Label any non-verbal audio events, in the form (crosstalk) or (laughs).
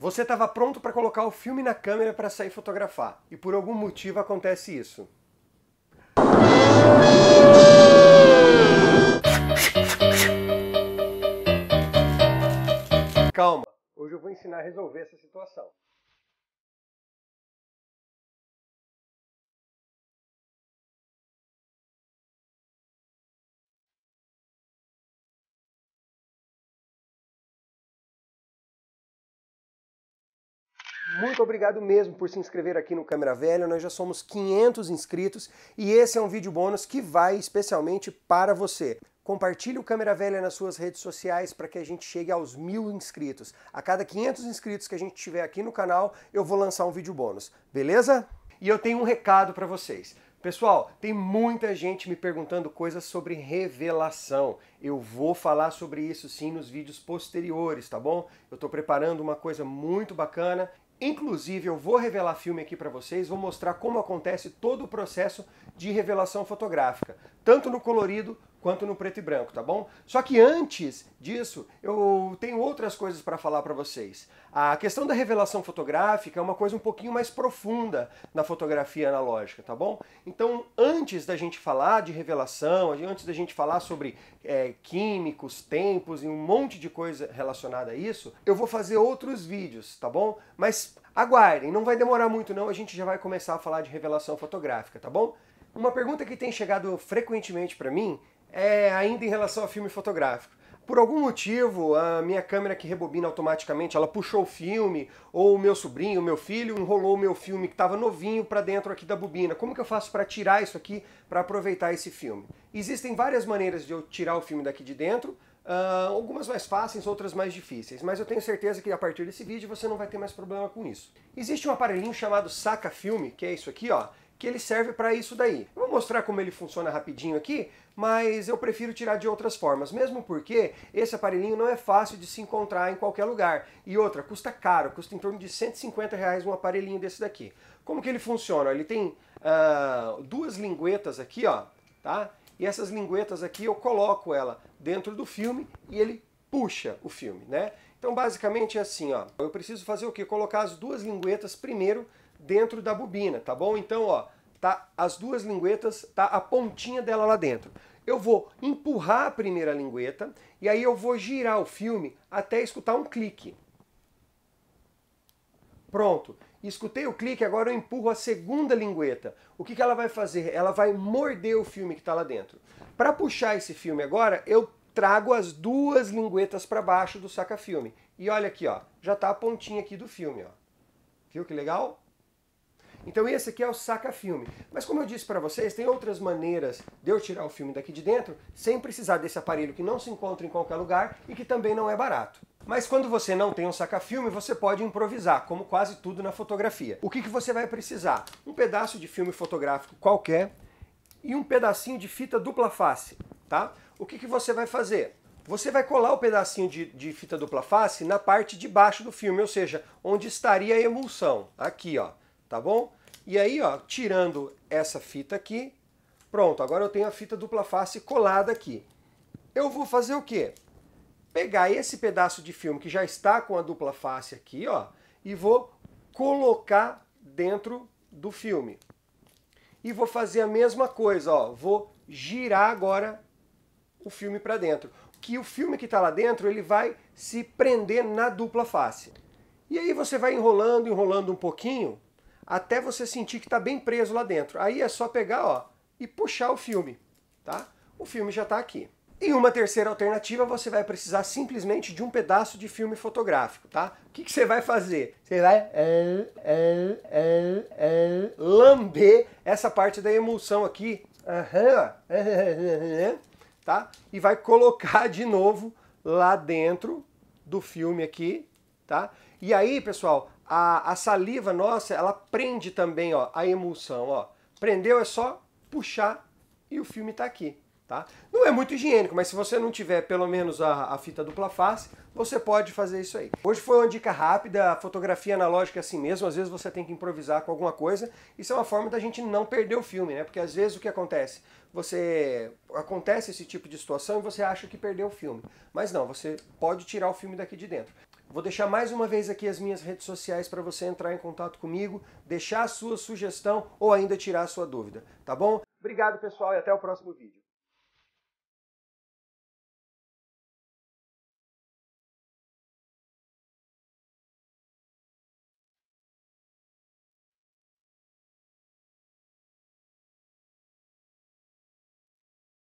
Você estava pronto para colocar o filme na câmera para sair fotografar, e por algum motivo acontece isso. Calma, hoje eu vou ensinar a resolver essa situação. Muito obrigado mesmo por se inscrever aqui no Câmera Velha. Nós já somos 500 inscritos e esse é um vídeo bônus que vai especialmente para você. Compartilhe o Câmera Velha nas suas redes sociais para que a gente chegue aos mil inscritos. A cada 500 inscritos que a gente tiver aqui no canal, eu vou lançar um vídeo bônus, beleza? E eu tenho um recado para vocês. Pessoal, tem muita gente me perguntando coisas sobre revelação. Eu vou falar sobre isso sim nos vídeos posteriores, tá bom? Eu estou preparando uma coisa muito bacana Inclusive, eu vou revelar filme aqui para vocês, vou mostrar como acontece todo o processo de revelação fotográfica, tanto no colorido quanto no preto e branco, tá bom? Só que antes disso, eu tenho outras coisas para falar para vocês. A questão da revelação fotográfica é uma coisa um pouquinho mais profunda na fotografia analógica, tá bom? Então, antes da gente falar de revelação, antes da gente falar sobre é, químicos, tempos e um monte de coisa relacionada a isso, eu vou fazer outros vídeos, tá bom? Mas aguardem, não vai demorar muito não, a gente já vai começar a falar de revelação fotográfica, tá bom? Uma pergunta que tem chegado frequentemente para mim é, ainda em relação a filme fotográfico. Por algum motivo, a minha câmera que rebobina automaticamente, ela puxou o filme, ou o meu sobrinho, o meu filho, enrolou o meu filme que estava novinho para dentro aqui da bobina. Como que eu faço para tirar isso aqui, para aproveitar esse filme? Existem várias maneiras de eu tirar o filme daqui de dentro, Uh, algumas mais fáceis, outras mais difíceis, mas eu tenho certeza que a partir desse vídeo você não vai ter mais problema com isso. Existe um aparelhinho chamado Saca Filme, que é isso aqui, ó que ele serve para isso daí. Eu vou mostrar como ele funciona rapidinho aqui, mas eu prefiro tirar de outras formas, mesmo porque esse aparelhinho não é fácil de se encontrar em qualquer lugar. E outra, custa caro, custa em torno de 150 reais um aparelhinho desse daqui. Como que ele funciona? Ele tem uh, duas linguetas aqui, ó, tá? E essas linguetas aqui eu coloco ela dentro do filme e ele puxa o filme, né? Então basicamente é assim, ó. Eu preciso fazer o quê? Colocar as duas linguetas primeiro dentro da bobina, tá bom? Então, ó, tá as duas linguetas, tá a pontinha dela lá dentro. Eu vou empurrar a primeira lingueta e aí eu vou girar o filme até escutar um clique. Pronto. Escutei o clique, agora eu empurro a segunda lingueta. O que, que ela vai fazer? Ela vai morder o filme que está lá dentro. Para puxar esse filme agora, eu trago as duas linguetas para baixo do saca-filme. E olha aqui, ó, já está a pontinha aqui do filme. Ó. Viu que legal? Então esse aqui é o saca-filme. Mas como eu disse para vocês, tem outras maneiras de eu tirar o filme daqui de dentro sem precisar desse aparelho que não se encontra em qualquer lugar e que também não é barato. Mas quando você não tem um saca-filme, você pode improvisar, como quase tudo na fotografia. O que, que você vai precisar? Um pedaço de filme fotográfico qualquer e um pedacinho de fita dupla face, tá? O que, que você vai fazer? Você vai colar o pedacinho de, de fita dupla face na parte de baixo do filme, ou seja, onde estaria a emulsão. Aqui, ó tá bom? E aí, ó, tirando essa fita aqui, pronto, agora eu tenho a fita dupla face colada aqui. Eu vou fazer o quê? Pegar esse pedaço de filme que já está com a dupla face aqui, ó, e vou colocar dentro do filme. E vou fazer a mesma coisa, ó, vou girar agora o filme para dentro. Que o filme que está lá dentro, ele vai se prender na dupla face. E aí você vai enrolando, enrolando um pouquinho, até você sentir que está bem preso lá dentro. Aí é só pegar ó, e puxar o filme. Tá? O filme já está aqui. E uma terceira alternativa, você vai precisar simplesmente de um pedaço de filme fotográfico, tá? O que, que você vai fazer? Você vai é, é, é, é lamber essa parte da emulsão aqui, (laughs) tá? E vai colocar de novo lá dentro do filme aqui, tá? E aí, pessoal, a, a saliva nossa, ela prende também ó, a emulsão. Ó. Prendeu é só puxar e o filme está aqui. Tá? Não é muito higiênico, mas se você não tiver pelo menos a, a, fita dupla face, você pode fazer isso aí. Hoje foi uma dica rápida, a fotografia analógica é assim mesmo, às vezes você tem que improvisar com alguma coisa. Isso é uma forma da gente não perder o filme, né? Porque às vezes o que acontece? Você acontece esse tipo de situação e você acha que perdeu o filme. Mas não, você pode tirar o filme daqui de dentro. Vou deixar mais uma vez aqui as minhas redes sociais para você entrar em contato comigo, deixar a sua sugestão ou ainda tirar a sua dúvida, tá bom? Obrigado, pessoal, e até o próximo vídeo.